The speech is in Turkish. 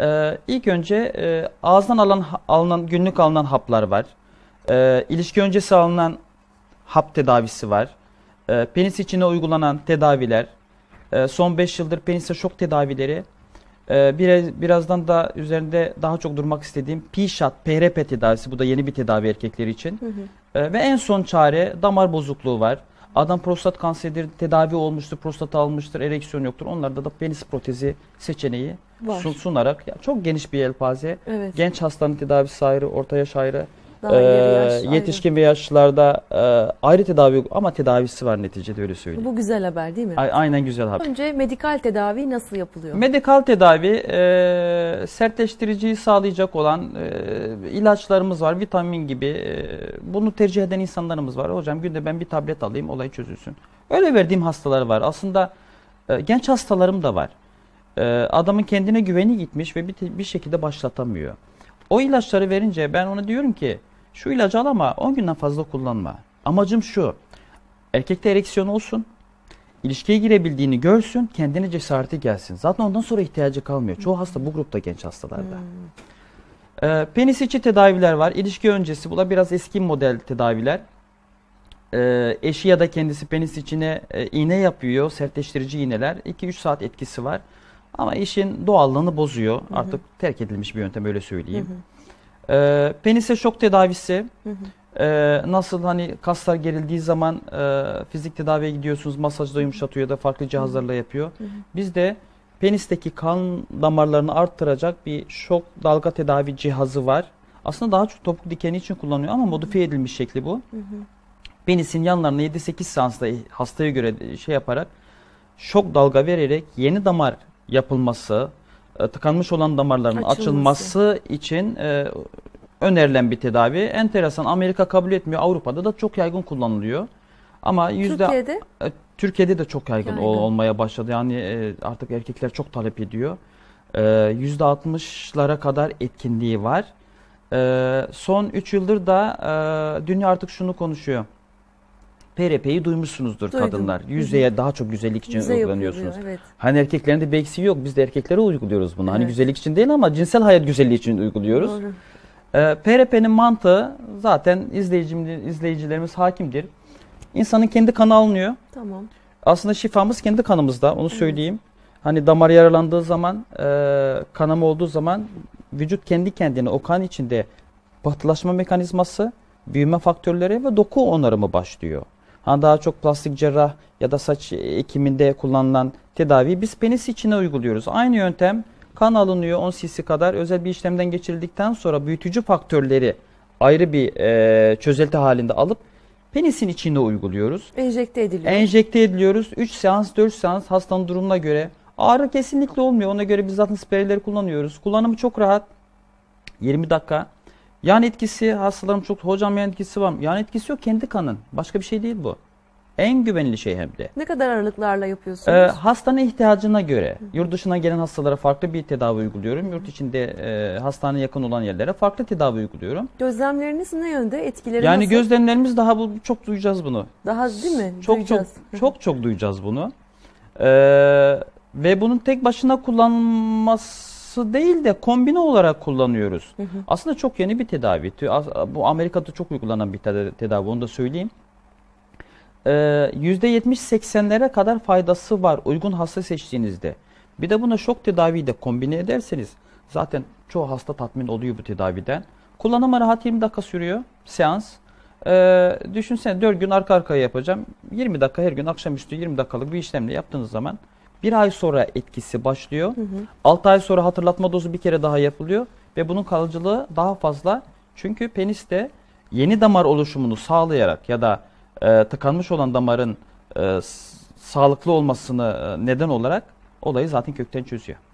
Ee, ilk önce e, ağızdan alan, alınan günlük alınan haplar var. Ee, ilişki öncesi alınan hap tedavisi var. Ee, penis içine uygulanan tedaviler. Ee, son 5 yıldır penise şok tedavileri. Ee, biraz, birazdan da üzerinde daha çok durmak istediğim P-SHOT, PRP tedavisi. Bu da yeni bir tedavi erkekleri için. Hı hı. Ee, ve en son çare damar bozukluğu var. Adam prostat kanseridir, tedavi olmuştur, prostat almıştır, ereksiyon yoktur. Onlarda da penis protezi seçeneği sun, sunarak ya çok geniş bir yelpaze. Evet. Genç hastanın tedavisi ayrı, orta yaş ayrı, daha yarı yaş, yetişkin ve yaşlılarda ayrı tedavi ama tedavisi var neticede öyle söyleyeyim. Bu güzel haber değil mi? A aynen güzel haber. Önce medikal tedavi nasıl yapılıyor? Medikal tedavi e, sertleştiriciyi sağlayacak olan e, ilaçlarımız var. Vitamin gibi. E, bunu tercih eden insanlarımız var. Hocam günde ben bir tablet alayım olay çözülsün. Öyle verdiğim hastalar var. Aslında e, genç hastalarım da var. E, adamın kendine güveni gitmiş ve bir, bir şekilde başlatamıyor. O ilaçları verince ben ona diyorum ki şu ilacı al ama 10 günden fazla kullanma. Amacım şu. Erkekte ereksiyon olsun. ilişkiye girebildiğini görsün. Kendine cesareti gelsin. Zaten ondan sonra ihtiyacı kalmıyor. Çoğu hasta bu grupta genç hastalarda. Hmm. Ee, penis içi tedaviler var. İlişki öncesi. Bu da biraz eski model tedaviler e, eşi ya da kendisi penis içine e, iğne yapıyor. Sertleştirici iğneler. 2-3 saat etkisi var. Ama işin doğallığını bozuyor. Hı hı. Artık terk edilmiş bir yöntem öyle söyleyeyim. Hı hı. E, penise şok tedavisi. Hı hı. Ee, nasıl hani kaslar gerildiği zaman e, fizik tedaviye gidiyorsunuz masajla yumuşatıyor ya da farklı cihazlarla yapıyor. Hı hı. Biz de penisteki kan damarlarını arttıracak bir şok dalga tedavi cihazı var. Aslında daha çok topuk dikeni için kullanıyor ama modifiye edilmiş şekli bu. Hı hı. Penisin yanlarına 7-8 seansta e, hastaya göre e, şey yaparak şok dalga vererek yeni damar yapılması, e, tıkanmış olan damarların açılması, açılması için e, önerilen bir tedavi. Enteresan Amerika kabul etmiyor. Avrupa'da da çok yaygın kullanılıyor. Ama yüzde Türkiye'de e, Türkiye'de de çok yaygın, yaygın. olmaya başladı. Yani e, artık erkekler çok talep ediyor. Yüzde %60'lara kadar etkinliği var. son 3 yıldır da dünya artık şunu konuşuyor. PRP'yi duymuşsunuzdur Duydum. kadınlar. Yüzeye daha çok güzellik için Yüze uygulanıyorsunuz. Evet. Hani erkeklerin de bir yok. Biz de erkeklere uyguluyoruz bunu. Hani evet. Hani güzellik için değil ama cinsel hayat güzelliği için uyguluyoruz. Doğru. Ee, PRP'nin mantığı zaten izleyicilerimiz hakimdir. İnsanın kendi kanı alınıyor. Tamam. Aslında şifamız kendi kanımızda onu söyleyeyim. Evet. Hani damar yaralandığı zaman, e, kanama olduğu zaman vücut kendi kendine o kan içinde pıhtılaşma mekanizması, büyüme faktörleri ve doku onarımı başlıyor daha çok plastik cerrah ya da saç ekiminde kullanılan tedavi. biz penis içine uyguluyoruz. Aynı yöntem kan alınıyor 10 cc kadar özel bir işlemden geçirildikten sonra büyütücü faktörleri ayrı bir e, çözelti halinde alıp penisin içinde uyguluyoruz. Enjekte ediliyor. Enjekte ediliyoruz. 3 seans 4 seans hastanın durumuna göre. Ağrı kesinlikle olmuyor. Ona göre biz zaten spreyleri kullanıyoruz. Kullanımı çok rahat. 20 dakika Yan etkisi hastalarım çok hocam yan etkisi var mı? Yan etkisi yok kendi kanın. Başka bir şey değil bu. En güvenilir şey hem de. Ne kadar aralıklarla yapıyorsunuz? Ee, hastanın ihtiyacına göre. Yurt dışına gelen hastalara farklı bir tedavi uyguluyorum. Yurt içinde e, hastaneye yakın olan yerlere farklı tedavi uyguluyorum. Gözlemleriniz ne yönde? Etkileri Yani nasıl? gözlemlerimiz daha bu, çok duyacağız bunu. Daha değil mi? Çok duyacağız. çok çok çok duyacağız bunu. Ee, ve bunun tek başına kullanılması kapsül değil de kombine olarak kullanıyoruz. Hı hı. Aslında çok yeni bir tedavi. Bu Amerika'da çok uygulanan bir tedavi onu da söyleyeyim. Ee, %70-80'lere kadar faydası var uygun hasta seçtiğinizde. Bir de buna şok tedaviyi de kombine ederseniz zaten çoğu hasta tatmin oluyor bu tedaviden. Kullanıma rahat 20 dakika sürüyor seans. Ee, düşünsene 4 gün arka arkaya yapacağım. 20 dakika her gün akşamüstü 20 dakikalık bir işlemle yaptığınız zaman bir ay sonra etkisi başlıyor. Hı hı. 6 ay sonra hatırlatma dozu bir kere daha yapılıyor ve bunun kalıcılığı daha fazla. Çünkü peniste yeni damar oluşumunu sağlayarak ya da e, tıkanmış olan damarın e, sağlıklı olmasını e, neden olarak olayı zaten kökten çözüyor.